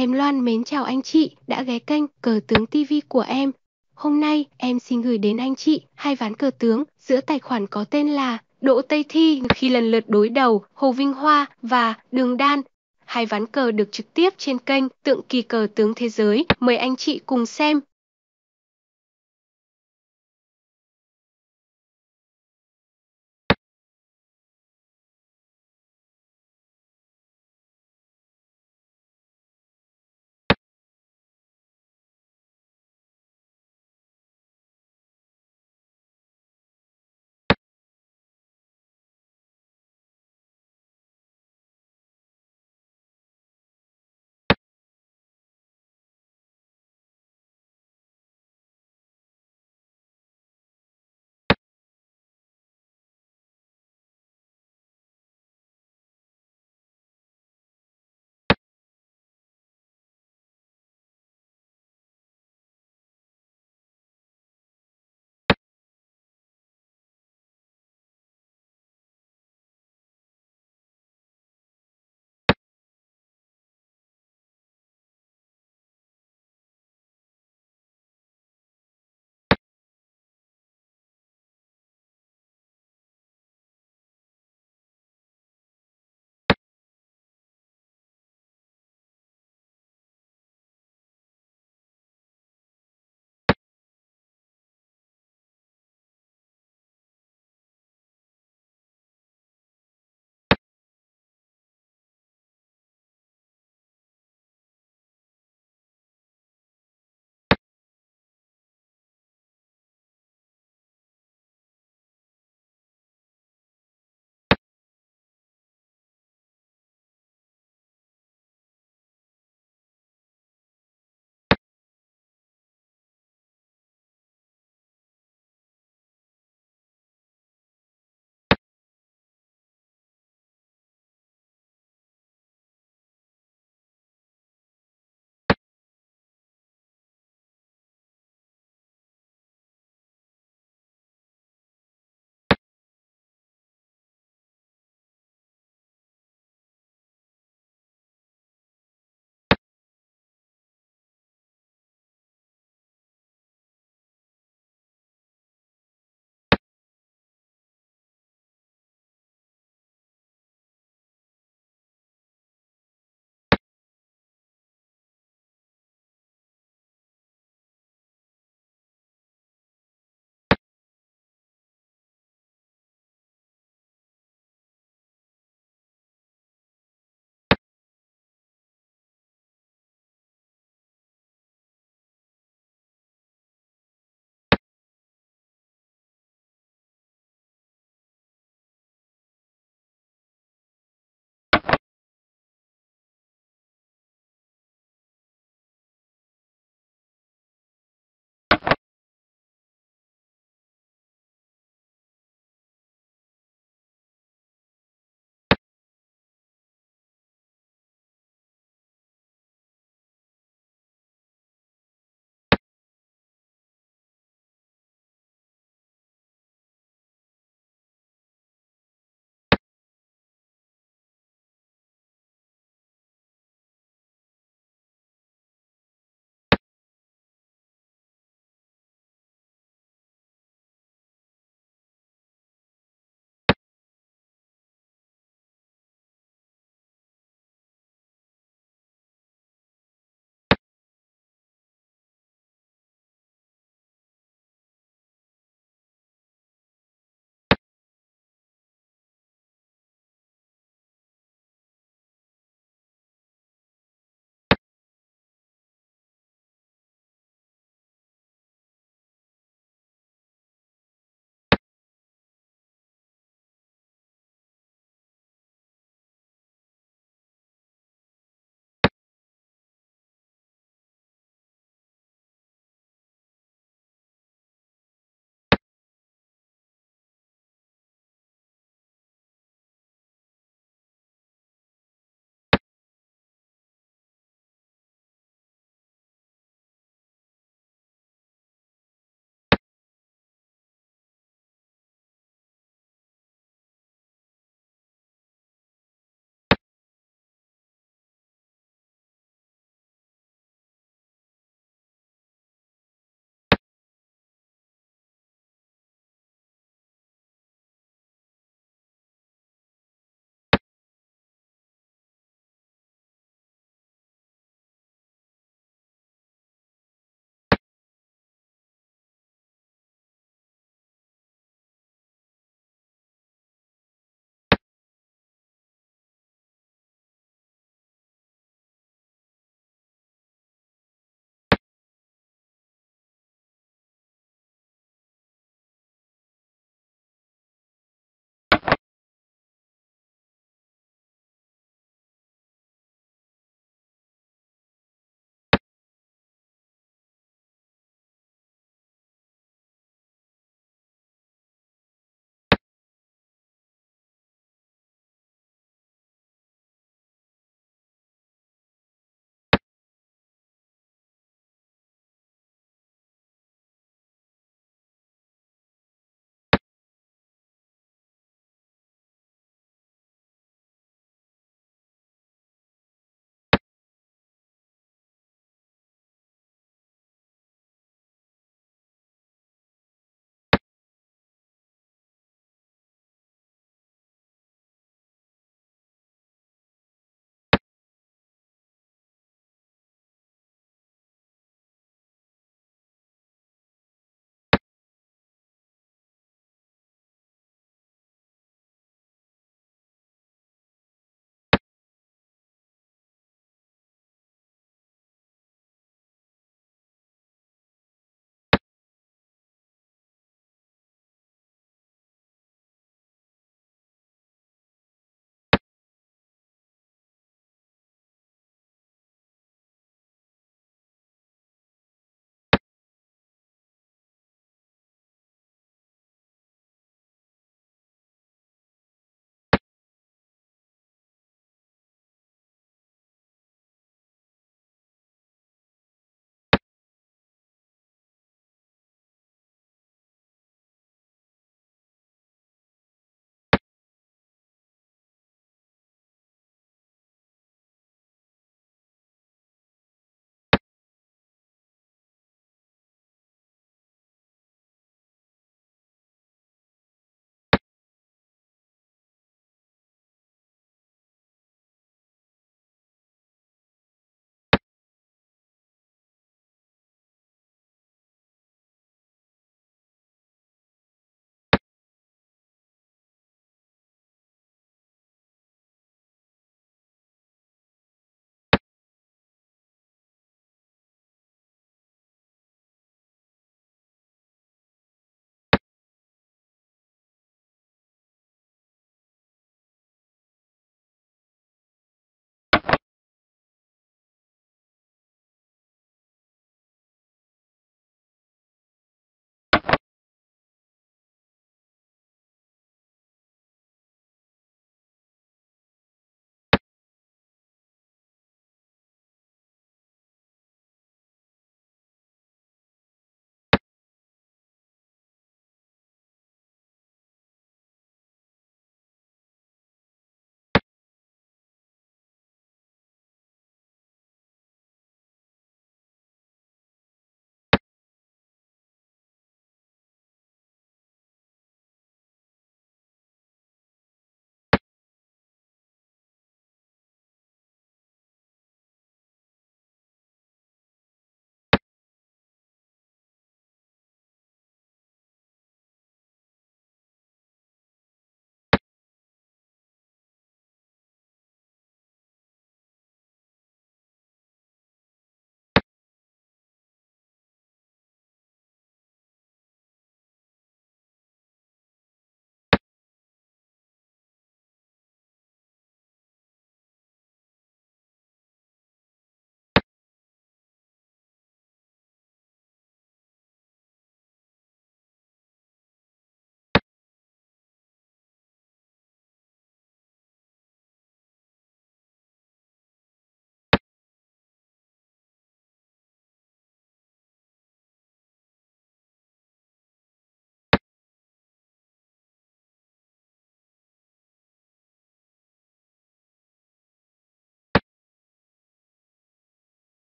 Em Loan mến chào anh chị đã ghé kênh Cờ Tướng TV của em. Hôm nay em xin gửi đến anh chị hai ván cờ tướng giữa tài khoản có tên là Đỗ Tây Thi khi lần lượt đối đầu Hồ Vinh Hoa và Đường Đan. Hai ván cờ được trực tiếp trên kênh Tượng Kỳ Cờ Tướng Thế Giới. Mời anh chị cùng xem.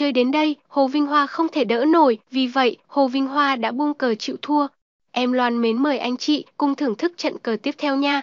Chơi đến đây, Hồ Vinh Hoa không thể đỡ nổi, vì vậy, Hồ Vinh Hoa đã buông cờ chịu thua. Em Loan mến mời anh chị cùng thưởng thức trận cờ tiếp theo nha.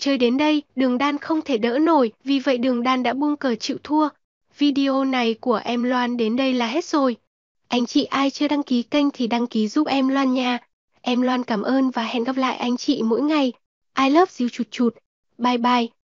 Chơi đến đây, đường đan không thể đỡ nổi, vì vậy đường đan đã buông cờ chịu thua. Video này của em Loan đến đây là hết rồi. Anh chị ai chưa đăng ký kênh thì đăng ký giúp em Loan nha. Em Loan cảm ơn và hẹn gặp lại anh chị mỗi ngày. I love you chụt chụt. Bye bye.